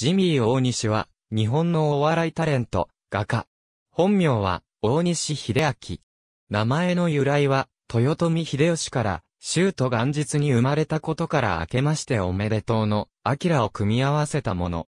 ジミー大西は、日本のお笑いタレント、画家。本名は、大西秀明。名前の由来は、豊臣秀吉から、州都元日に生まれたことから明けましておめでとうの、明を組み合わせたもの。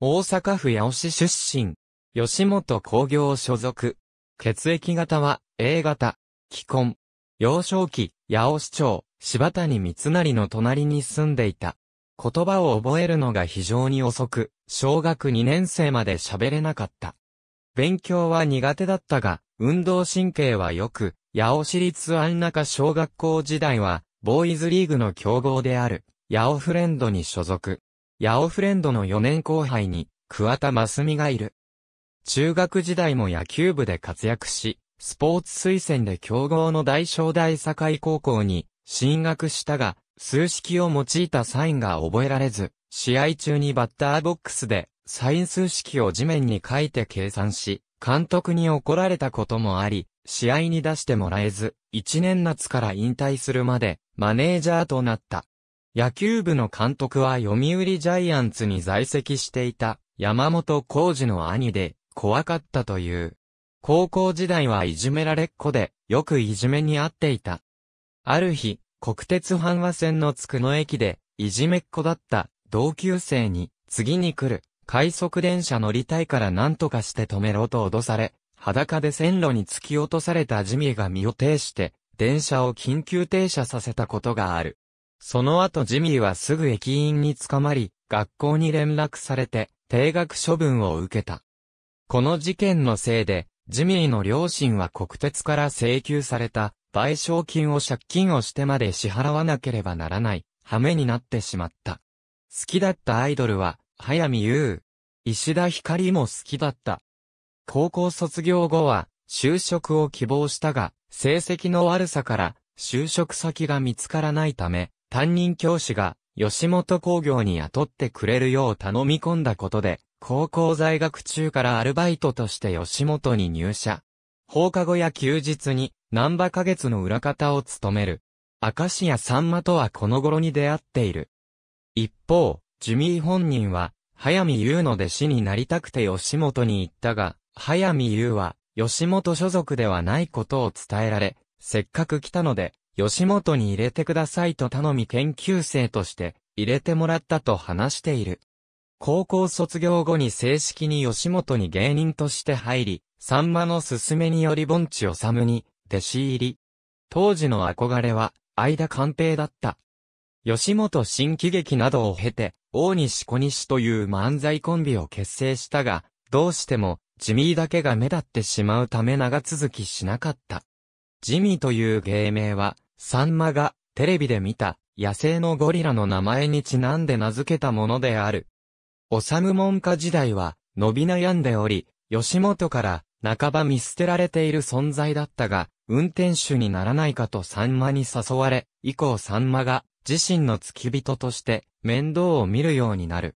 大阪府八尾市出身。吉本工業所属。血液型は、A 型。既婚。幼少期、八尾市長、柴谷三成の隣に住んでいた。言葉を覚えるのが非常に遅く、小学2年生まで喋れなかった。勉強は苦手だったが、運動神経は良く、八尾市立安中小学校時代は、ボーイズリーグの強豪である、八尾フレンドに所属。八尾フレンドの4年後輩に、桑田真澄がいる。中学時代も野球部で活躍し、スポーツ推薦で強豪の大正大堺高校に進学したが、数式を用いたサインが覚えられず、試合中にバッターボックスで、サイン数式を地面に書いて計算し、監督に怒られたこともあり、試合に出してもらえず、1年夏から引退するまで、マネージャーとなった。野球部の監督は読売ジャイアンツに在籍していた、山本浩二の兄で、怖かったという。高校時代はいじめられっ子で、よくいじめにあっていた。ある日、国鉄阪和線のつくの駅で、いじめっ子だった同級生に、次に来る、快速電車乗りたいから何とかして止めろと脅され、裸で線路に突き落とされたジミーが身を挺して、電車を緊急停車させたことがある。その後ジミーはすぐ駅員に捕まり、学校に連絡されて、定額処分を受けた。この事件のせいで、ジミーの両親は国鉄から請求された賠償金を借金をしてまで支払わなければならない、羽目になってしまった。好きだったアイドルは、早見優。石田ひかりも好きだった。高校卒業後は、就職を希望したが、成績の悪さから、就職先が見つからないため、担任教師が、吉本工業に雇ってくれるよう頼み込んだことで、高校在学中からアルバイトとして吉本に入社。放課後や休日に南波花月の裏方を務める。明石家さんまとはこの頃に出会っている。一方、ジュミー本人は、早見優の弟子になりたくて吉本に行ったが、早見優は、吉本所属ではないことを伝えられ、せっかく来たので、吉本に入れてくださいと頼み研究生として、入れてもらったと話している。高校卒業後に正式に吉本に芸人として入り、さんまの勧めにより盆地治に、弟子入り。当時の憧れは、相田官平だった。吉本新喜劇などを経て、大西小西という漫才コンビを結成したが、どうしても、ジミーだけが目立ってしまうため長続きしなかった。ジミーという芸名は、サンマが、テレビで見た、野生のゴリラの名前にちなんで名付けたものである。おさむ文化時代は、伸び悩んでおり、吉本から、半ば見捨てられている存在だったが、運転手にならないかとサンマに誘われ、以降サンマが自身の付き人として面倒を見るようになる。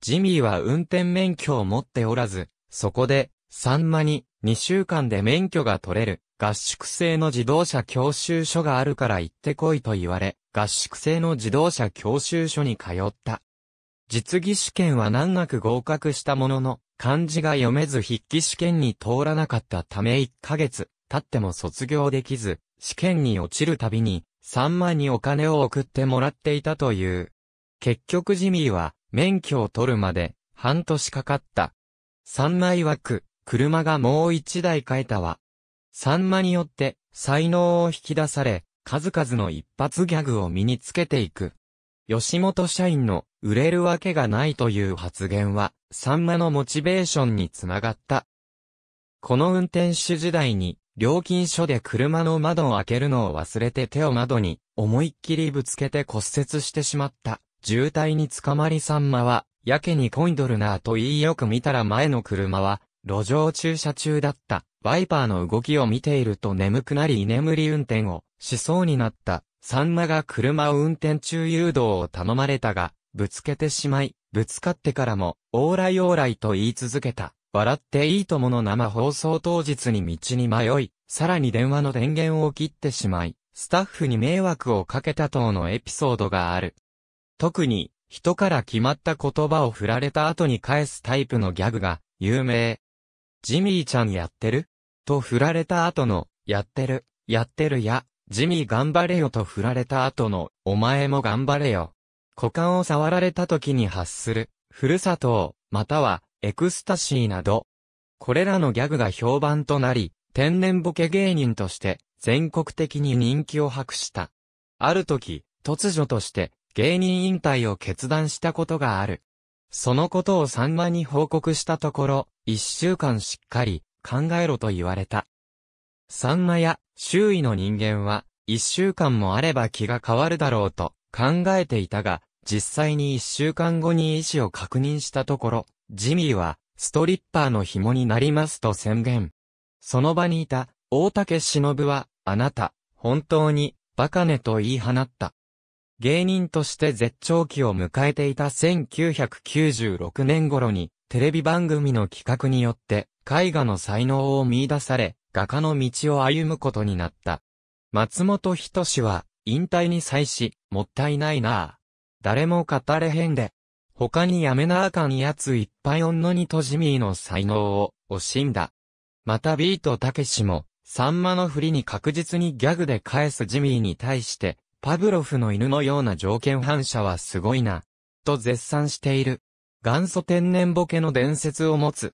ジミーは運転免許を持っておらず、そこでサンマに2週間で免許が取れる合宿制の自動車教習所があるから行ってこいと言われ、合宿制の自動車教習所に通った。実技試験は難なく合格したものの、漢字が読めず筆記試験に通らなかったため1ヶ月、経っても卒業できず、試験に落ちるたびに、サンマにお金を送ってもらっていたという。結局ジミーは、免許を取るまで、半年かかった。サンマ曰く、車がもう一台変えたわ。サンマによって、才能を引き出され、数々の一発ギャグを身につけていく。吉本社員の売れるわけがないという発言は、サンマのモチベーションにつながった。この運転手時代に料金所で車の窓を開けるのを忘れて手を窓に思いっきりぶつけて骨折してしまった。渋滞に捕まりサンマは、やけにインドルなぁと言いよく見たら前の車は、路上駐車中だった。ワイパーの動きを見ていると眠くなり居眠り運転をしそうになった。サンマが車を運転中誘導を頼まれたが、ぶつけてしまい、ぶつかってからも、オーライオーライと言い続けた。笑っていいともの生放送当日に道に迷い、さらに電話の電源を切ってしまい、スタッフに迷惑をかけた等のエピソードがある。特に、人から決まった言葉を振られた後に返すタイプのギャグが、有名。ジミーちゃんやってると振られた後の、やってる、やってるや、ジミー頑張れよと振られた後の、お前も頑張れよ。股間を触られた時に発する、ふるさとを、または、エクスタシーなど、これらのギャグが評判となり、天然ボケ芸人として全国的に人気を博した。ある時、突如として芸人引退を決断したことがある。そのことをさんまに報告したところ、一週間しっかり考えろと言われた。さんまや周囲の人間は一週間もあれば気が変わるだろうと考えていたが、実際に一週間後に意思を確認したところ、ジミーは、ストリッパーの紐になりますと宣言。その場にいた、大竹忍は、あなた、本当に、バカねと言い放った。芸人として絶頂期を迎えていた1996年頃に、テレビ番組の企画によって、絵画の才能を見出され、画家の道を歩むことになった。松本人志は、引退に際し、もったいないなぁ。誰も語れへんで、他にやめなあかんやついっぱい女にとジミーの才能を惜しんだ。またビートたけしも、サンマの振りに確実にギャグで返すジミーに対して、パブロフの犬のような条件反射はすごいな、と絶賛している。元祖天然ボケの伝説を持つ。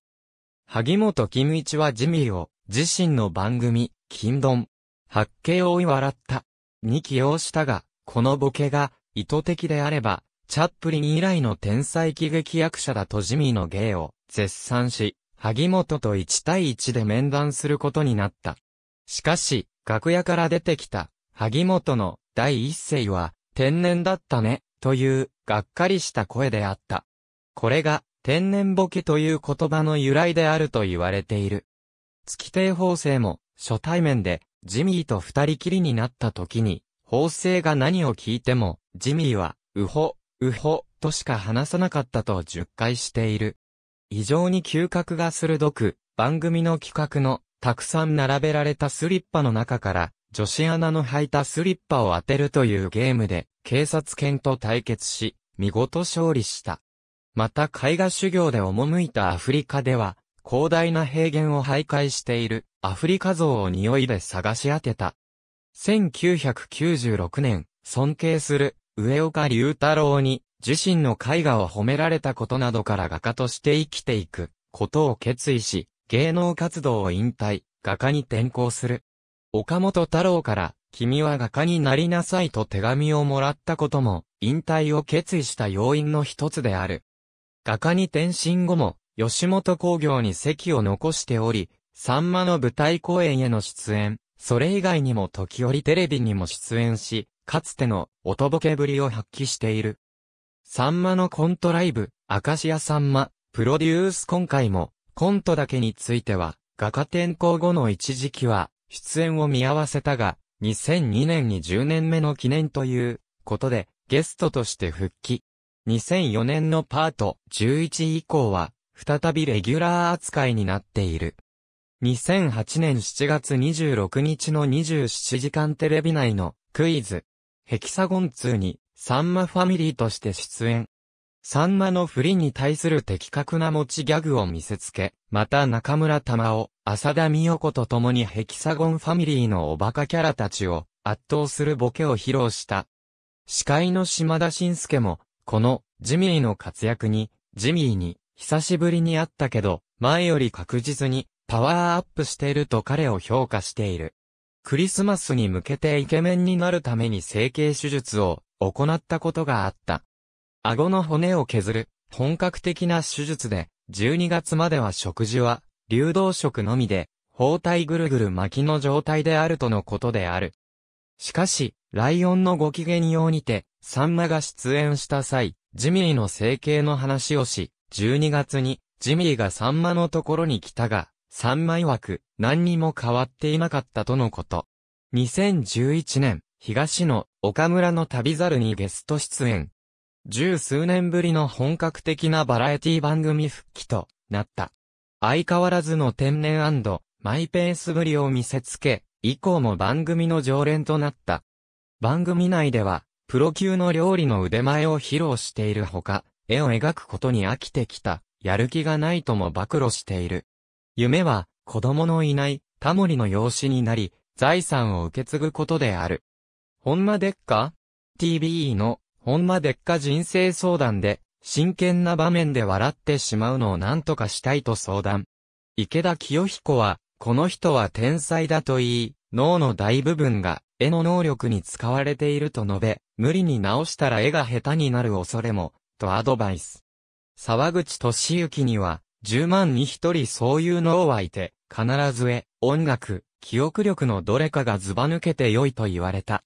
萩本金一はジミーを、自身の番組、金丼、発見を追い笑った。に起用したが、このボケが、意図的であれば、チャップリン以来の天才喜劇役者だとジミーの芸を絶賛し、萩本と1対1で面談することになった。しかし、楽屋から出てきた、萩本の第一声は、天然だったね、という、がっかりした声であった。これが、天然ボケという言葉の由来であると言われている。月亭法制も、初対面で、ジミーと二人きりになった時に、法制が何を聞いても、ジミーは、うほ、うほ、としか話さなかったと10回している。異常に嗅覚が鋭く、番組の企画の、たくさん並べられたスリッパの中から、女子アナの履いたスリッパを当てるというゲームで、警察犬と対決し、見事勝利した。また絵画修行で赴いたアフリカでは、広大な平原を徘徊しているアフリカ像を匂いで探し当てた。1996年、尊敬する上岡龍太郎に自身の絵画を褒められたことなどから画家として生きていくことを決意し、芸能活動を引退、画家に転向する。岡本太郎から君は画家になりなさいと手紙をもらったことも、引退を決意した要因の一つである。画家に転身後も、吉本興業に席を残しており、さんまの舞台公演への出演、それ以外にも時折テレビにも出演し、かつての、おとぼけぶりを発揮している。サンマのコントライブ、明石家さんま、プロデュース今回も、コントだけについては、画家転校後の一時期は、出演を見合わせたが、2002年に10年目の記念という、ことで、ゲストとして復帰。2004年のパート11以降は、再びレギュラー扱いになっている。2008年7月26日の27時間テレビ内のクイズ、ヘキサゴン2に、サンマファミリーとして出演。サンマの振りに対する的確な持ちギャグを見せつけ、また中村玉を、浅田美代子と共にヘキサゴンファミリーのおバカキャラたちを圧倒するボケを披露した。司会の島田晋介も、このジミーの活躍に、ジミーに、久しぶりに会ったけど、前より確実にパワーアップしていると彼を評価している。クリスマスに向けてイケメンになるために整形手術を行ったことがあった。顎の骨を削る本格的な手術で、12月までは食事は流動食のみで、包帯ぐるぐる巻きの状態であるとのことである。しかし、ライオンのご機嫌用にて、サンマが出演した際、ジミーの整形の話をし、12月に、ジミーがサンマのところに来たが、三枚枠、何にも変わっていなかったとのこと。2011年、東野、岡村の旅猿にゲスト出演。十数年ぶりの本格的なバラエティ番組復帰となった。相変わらずの天然マイペースぶりを見せつけ、以降も番組の常連となった。番組内では、プロ級の料理の腕前を披露しているほか、絵を描くことに飽きてきた、やる気がないとも暴露している。夢は、子供のいない、タモリの養子になり、財産を受け継ぐことである。ほんまでっか ?TBE の、ほんまでっか人生相談で、真剣な場面で笑ってしまうのを何とかしたいと相談。池田清彦は、この人は天才だと言い、脳の大部分が絵の能力に使われていると述べ、無理に直したら絵が下手になる恐れも、とアドバイス。沢口敏之には、十万に一人そういう脳はいて、必ず絵、音楽、記憶力のどれかがズバ抜けて良いと言われた。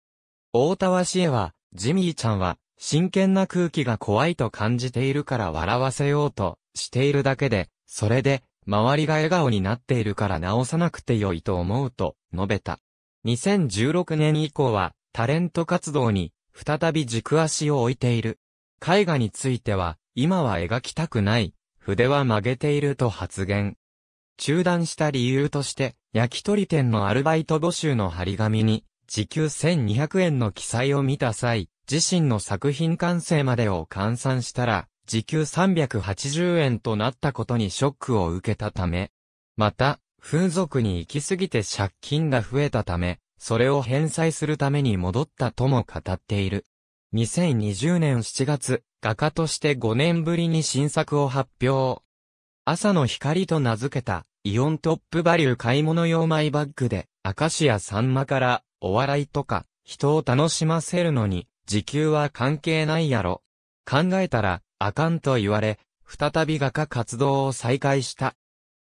大田和市へは、ジミーちゃんは、真剣な空気が怖いと感じているから笑わせようとしているだけで、それで、周りが笑顔になっているから直さなくて良いと思うと述べた。2016年以降は、タレント活動に、再び軸足を置いている。絵画については、今は描きたくない、筆は曲げていると発言。中断した理由として、焼き鳥店のアルバイト募集の張り紙に、時給1200円の記載を見た際、自身の作品完成までを換算したら、時給380円となったことにショックを受けたため、また、風俗に行き過ぎて借金が増えたため、それを返済するために戻ったとも語っている。2020年7月、画家として5年ぶりに新作を発表。朝の光と名付けた、イオントップバリュー買い物用マイバッグで、アカシアさんまから、お笑いとか、人を楽しませるのに、時給は関係ないやろ。考えたら、あかんと言われ、再び画家活動を再開した。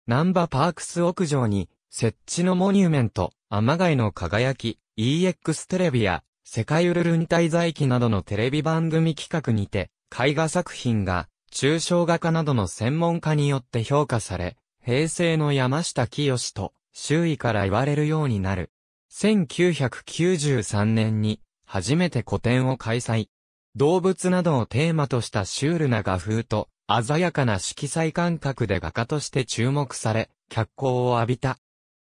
南波パークス屋上に、設置のモニュメント、天貝の輝き、EX テレビや、世界ウルルン滞在記などのテレビ番組企画にて、絵画作品が、抽象画家などの専門家によって評価され、平成の山下清と周囲から言われるようになる。1993年に初めて個展を開催。動物などをテーマとしたシュールな画風と鮮やかな色彩感覚で画家として注目され、脚光を浴びた。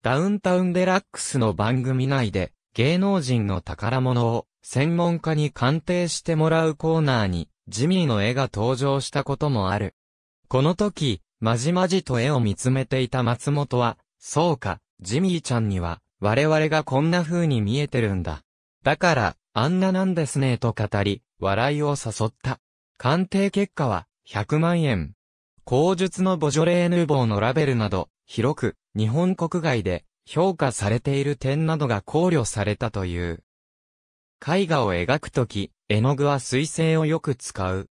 ダウンタウンデラックスの番組内で芸能人の宝物を専門家に鑑定してもらうコーナーにジミーの絵が登場したこともある。この時、まじまじと絵を見つめていた松本は、そうか、ジミーちゃんには、我々がこんな風に見えてるんだ。だから、あんななんですねと語り、笑いを誘った。鑑定結果は、100万円。口述のボジョレーヌーボーのラベルなど、広く、日本国外で、評価されている点などが考慮されたという。絵画を描くとき、絵の具は水性をよく使う。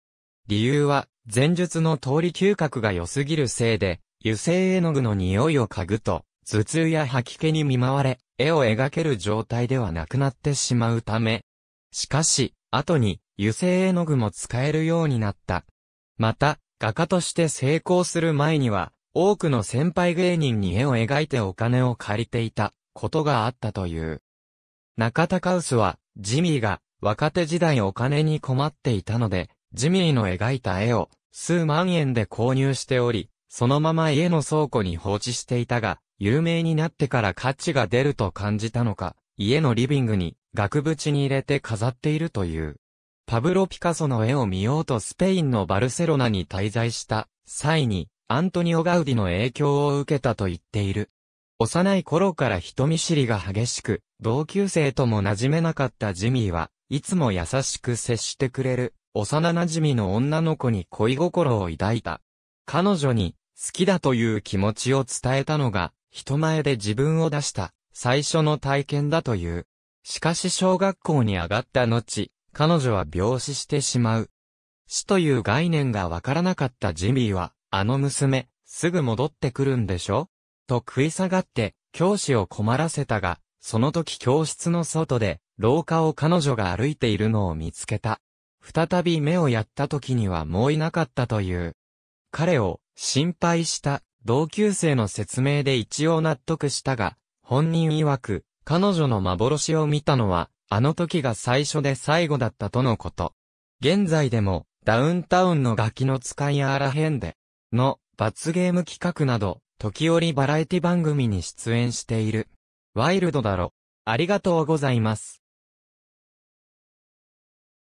理由は、前述の通り嗅覚が良すぎるせいで、油性絵の具の匂いを嗅ぐと、頭痛や吐き気に見舞われ、絵を描ける状態ではなくなってしまうため。しかし、後に油性絵の具も使えるようになった。また、画家として成功する前には、多くの先輩芸人に絵を描いてお金を借りていたことがあったという。中田カウスは、ジミーが若手時代お金に困っていたので、ジミーの描いた絵を数万円で購入しており、そのまま家の倉庫に放置していたが、有名になってから価値が出ると感じたのか、家のリビングに額縁に入れて飾っているという。パブロ・ピカソの絵を見ようとスペインのバルセロナに滞在した際にアントニオ・ガウディの影響を受けたと言っている。幼い頃から人見知りが激しく、同級生とも馴染めなかったジミーは、いつも優しく接してくれる、幼馴染みの女の子に恋心を抱いた。彼女に、好きだという気持ちを伝えたのが、人前で自分を出した、最初の体験だという。しかし小学校に上がった後、彼女は病死してしまう。死という概念がわからなかったジミーは、あの娘、すぐ戻ってくるんでしょと食い下がって、教師を困らせたが、その時教室の外で、廊下を彼女が歩いているのを見つけた。再び目をやった時にはもういなかったという。彼を、心配した、同級生の説明で一応納得したが、本人曰く、彼女の幻を見たのは、あの時が最初で最後だったとのこと。現在でも、ダウンタウンのガキの使いやあらへんで、の罰ゲーム企画など、時折バラエティ番組に出演している。ワイルドだろ。ありがとうございます。